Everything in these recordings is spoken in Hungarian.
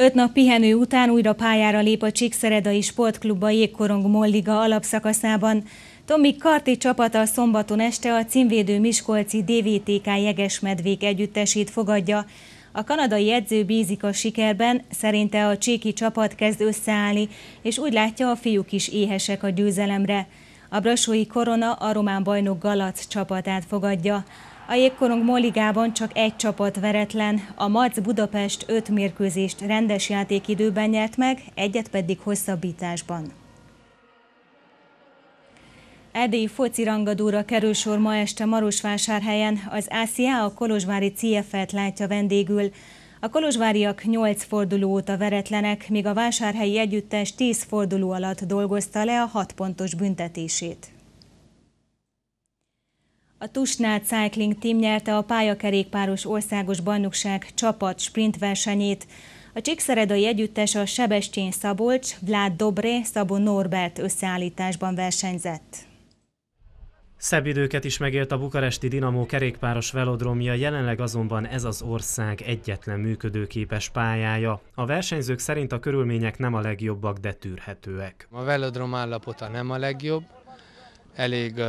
Öt nap pihenő után újra pályára lép a Csíkszeredai Sportklub a Jégkorong Molliga alapszakaszában. Tomi Karti csapata szombaton este a címvédő Miskolci DVTK Jegesmedvék együttesét fogadja. A kanadai edző bízik a sikerben, szerinte a csíki csapat kezd összeállni, és úgy látja a fiúk is éhesek a győzelemre. A Brasói Korona a román bajnok Galac csapatát fogadja. A jégkorong Moligában csak egy csapat veretlen, a Marc Budapest öt mérkőzést rendes játékidőben nyert meg, egyet pedig hosszabbításban. Erdélyi foci rangadóra kerül sor ma este Marosvásárhelyen, az ACA a Kolozsvári CFL-t látja vendégül. A kolozsváriak 8 forduló óta veretlenek, míg a vásárhelyi együttes 10 forduló alatt dolgozta le a 6 pontos büntetését. A Tusnád Cycling Team nyerte a pályakerékpáros országos bajnokság csapat sprint versenyét. A Csíkszeredai együttes a Sebestyén Szabolcs, Vlád Dobré, Szabó Norbert összeállításban versenyzett. Szebb időket is megélt a bukaresti Dinamo kerékpáros velodromja, jelenleg azonban ez az ország egyetlen működőképes pályája. A versenyzők szerint a körülmények nem a legjobbak, de tűrhetőek. A velodrom állapota nem a legjobb, elég uh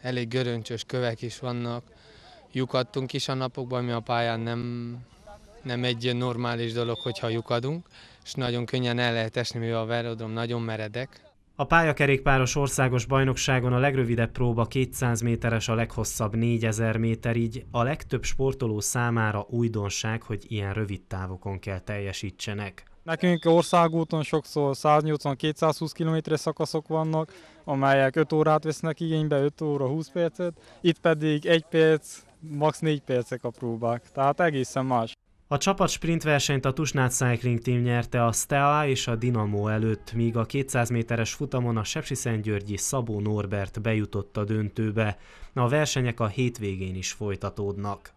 elég göröncsös kövek is vannak. Lyukadtunk is a napokban, mi a pályán nem, nem egy normális dolog, hogyha lyukadunk, és nagyon könnyen el lehet esni, mivel a velodrom nagyon meredek. A pályakerékpáros országos bajnokságon a legrövidebb próba 200 méteres, a leghosszabb 4000 méter, így a legtöbb sportoló számára újdonság, hogy ilyen rövid távokon kell teljesítsenek. Nekünk országúton sokszor 180-220 kilométeres szakaszok vannak, amelyek 5 órát vesznek igénybe, 5 óra 20 percet, itt pedig 1 perc, max. 4 percek a próbák, tehát egészen más. A csapat sprintversenyt a Tusnád Cycling Team nyerte a Stella és a Dinamo előtt, míg a 200 méteres futamon a Sepsiszentgyörgyi Szabó Norbert bejutott a döntőbe. A versenyek a hétvégén is folytatódnak.